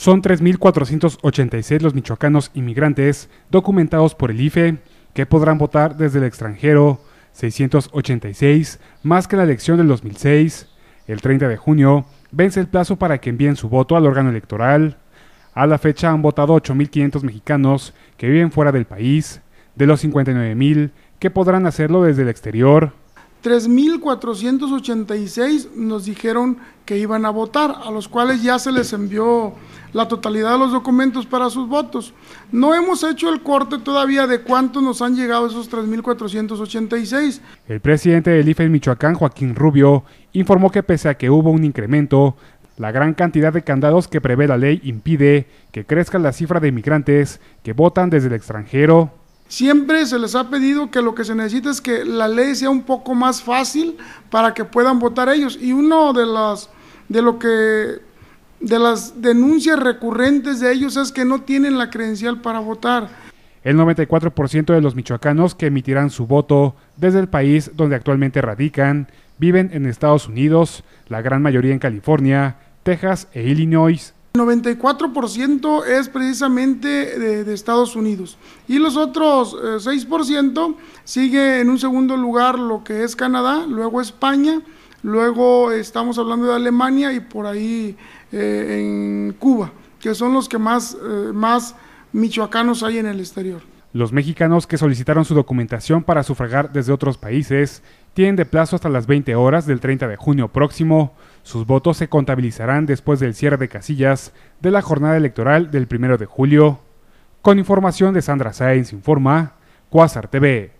Son 3.486 los michoacanos inmigrantes documentados por el IFE que podrán votar desde el extranjero, 686 más que la elección del 2006. El 30 de junio vence el plazo para que envíen su voto al órgano electoral. A la fecha han votado 8.500 mexicanos que viven fuera del país, de los 59.000 que podrán hacerlo desde el exterior. 3.486 nos dijeron que iban a votar, a los cuales ya se les envió la totalidad de los documentos para sus votos. No hemos hecho el corte todavía de cuánto nos han llegado esos 3.486. El presidente del IFE en Michoacán, Joaquín Rubio, informó que pese a que hubo un incremento, la gran cantidad de candados que prevé la ley impide que crezca la cifra de inmigrantes que votan desde el extranjero Siempre se les ha pedido que lo que se necesita es que la ley sea un poco más fácil para que puedan votar ellos. Y uno de las de lo que de las denuncias recurrentes de ellos es que no tienen la credencial para votar. El 94% de los michoacanos que emitirán su voto desde el país donde actualmente radican viven en Estados Unidos, la gran mayoría en California, Texas e Illinois. El 94% es precisamente de, Estados Unidos y los otros 6% eh, sigue en un segundo lugar lo que es Canadá, luego España, Luego estamos hablando de Alemania y por ahí eh, en Cuba, que son los que más, eh, más michoacanos hay en el exterior. Los mexicanos que solicitaron su documentación para sufragar desde otros países tienen de plazo hasta las 20 horas del 30 de junio próximo. Sus votos se contabilizarán después del cierre de casillas de la jornada electoral del 1 de julio. Con información de Sandra Sáenz, informa Quasar TV.